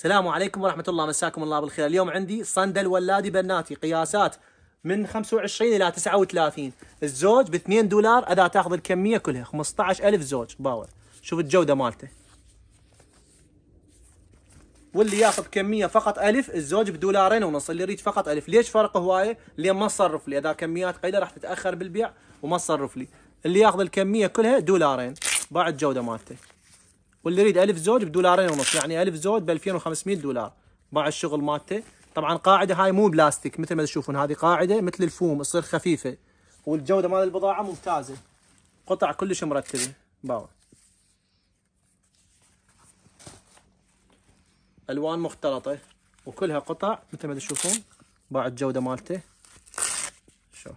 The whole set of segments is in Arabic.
السلام عليكم ورحمة الله مساكم الله بالخير اليوم عندي صندل ولادي بناتي قياسات من 25 إلى 39 الزوج ب 2 دولار إذا تاخذ الكمية كلها 15 ألف زوج باور شوف الجودة مالته واللي ياخذ كمية فقط ألف الزوج بدولارين ونص اللي يريد فقط ألف ليش فرق هواية لين ما تصرف لي إذا كميات قليلة راح تتأخر بالبيع وما تصرف لي اللي ياخذ الكمية كلها دولارين بعد جوده مالته واللي يريد 1000 زوج بدولارين ونص يعني 1000 زوج ب 2500 دولار باع الشغل مالته طبعا قاعده هاي مو بلاستيك مثل ما تشوفون هذه قاعده مثل الفوم تصير خفيفه والجوده مال البضاعه ممتازه قطع كلش مرتبه باوع الوان مختلطه وكلها قطع مثل ما تشوفون باع الجوده مالته شوف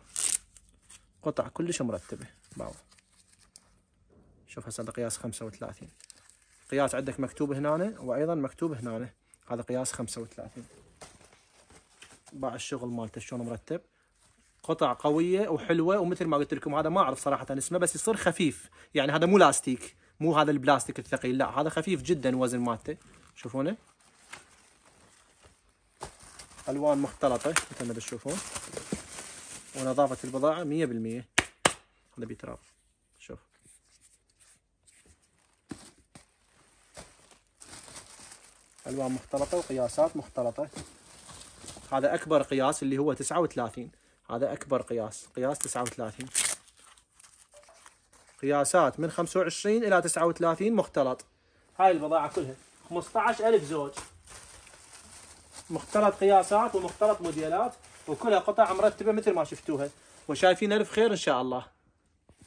قطع كلش مرتبه باوع شوف هسه قياس 35 قياس عندك مكتوب هنا وايضا مكتوب هنا هذا قياس 35 باع الشغل مالته شلون مرتب قطع قويه وحلوه ومثل ما قلت لكم هذا ما اعرف صراحه اسمه بس يصير خفيف يعني هذا مو لاستيك مو هذا البلاستيك الثقيل لا هذا خفيف جدا وزن مالته شوفونه الوان مختلطه مثل ما تشوفون ونظافه البضاعه 100% هذا بيتراب الوان مختلطه وقياسات مختلطه هذا اكبر قياس اللي هو 39 هذا اكبر قياس قياس 39 قياسات من 25 الى 39 مختلط هاي البضاعه كلها 15000 زوج مختلط قياسات ومختلط موديلات وكلها قطع مرتبه مثل ما شفتوها وشايفين الف خير ان شاء الله